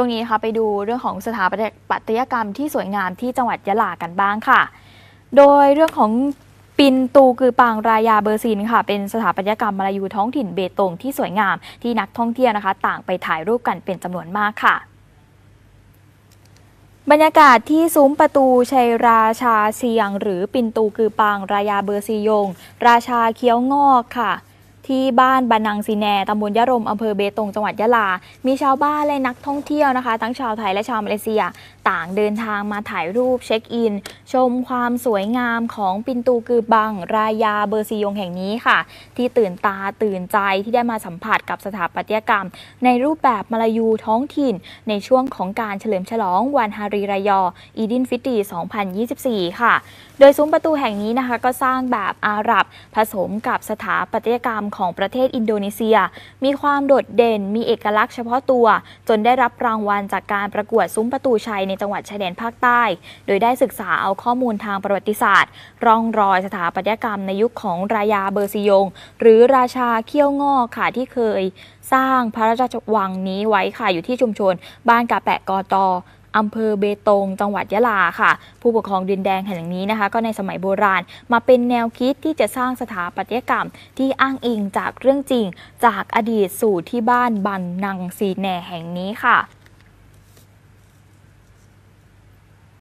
ช่วงนี้ค่ะไปดูเรื่องของสถาปัตยกรรมที่สวยงามที่จังหวัดยะลากันบ้างค่ะ โดยเรื่องของปินตูคือปางรายาเบอร์ซินค่ะเป็นสถาปัตยกรรมมาลายูท้องถิ่นเบตงที่สวยงามที่นักท่องเที่ยวนะคะ ต่างไปถ่ายรูปกันเป็นจำนวนมากค่ะ บรรยากาศที่ซุ้มประตูชัยราชาเสียงหรือปินตูคือปางรายาเบอร์ซียงราชาเคี้ยวงอกค่ะที่บ้านบานังซีแนตำบลยะรมอำเภอเบตงจังหวัดยะลา มีชาวบ้านและนักท่องเที่ยวนะคะ ทั้งชาวไทยและชาวมาเลเซีย ต่างเดินทางมาถ่ายรูปเช็คอิน ชมความสวยงามของปินตูกือบังรายาเบอร์ซียงแห่งนี้ค่ะ ที่ตื่นตาตื่นใจที่ได้มาสัมผัสกับสถาปัตยกรรม ในรูปแบบมาลายูท้องถิ่นในช่วงของการเฉลิมฉลองวันฮารีรายออีดินฟิตี2024 ค่ะ โดยซุ้มประตูแห่งนี้นะคะ ก็สร้างแบบอาหรับผสมกับสถาปัตยกรรมของประเทศอินโดนีเซีย มีความโดดเด่นมีเอกลักษณ์เฉพาะตัวจนได้รับรางวัลจากการประกวดซุ้มประตูชัยในจังหวัดชายแดนภาคใต้ โดยได้ศึกษาเอาข้อมูลทางประวัติศาสตร์ร่องรอยสถาปัตยกรรมในยุคของรายาเบอร์ซิยง หรือราชาเคี้ยวงอค่ะที่เคยสร้างพระราชวังนี้ไว้ค่ะอยู่ที่ชุมชน บ้านกาแปะกอตออำเภอเบตง จังหวัดยะลา ค่ะ ผู้ปกครองดินแดงแห่งนี้นะคะ ก็ในสมัยโบราณ มาเป็นแนวคิดที่จะสร้างสถาปัตยกรรมที่อ้างอิงจากเรื่องจริงจากอดีตสู่ที่บ้านบันนังสีแนแห่งนี้ค่ะ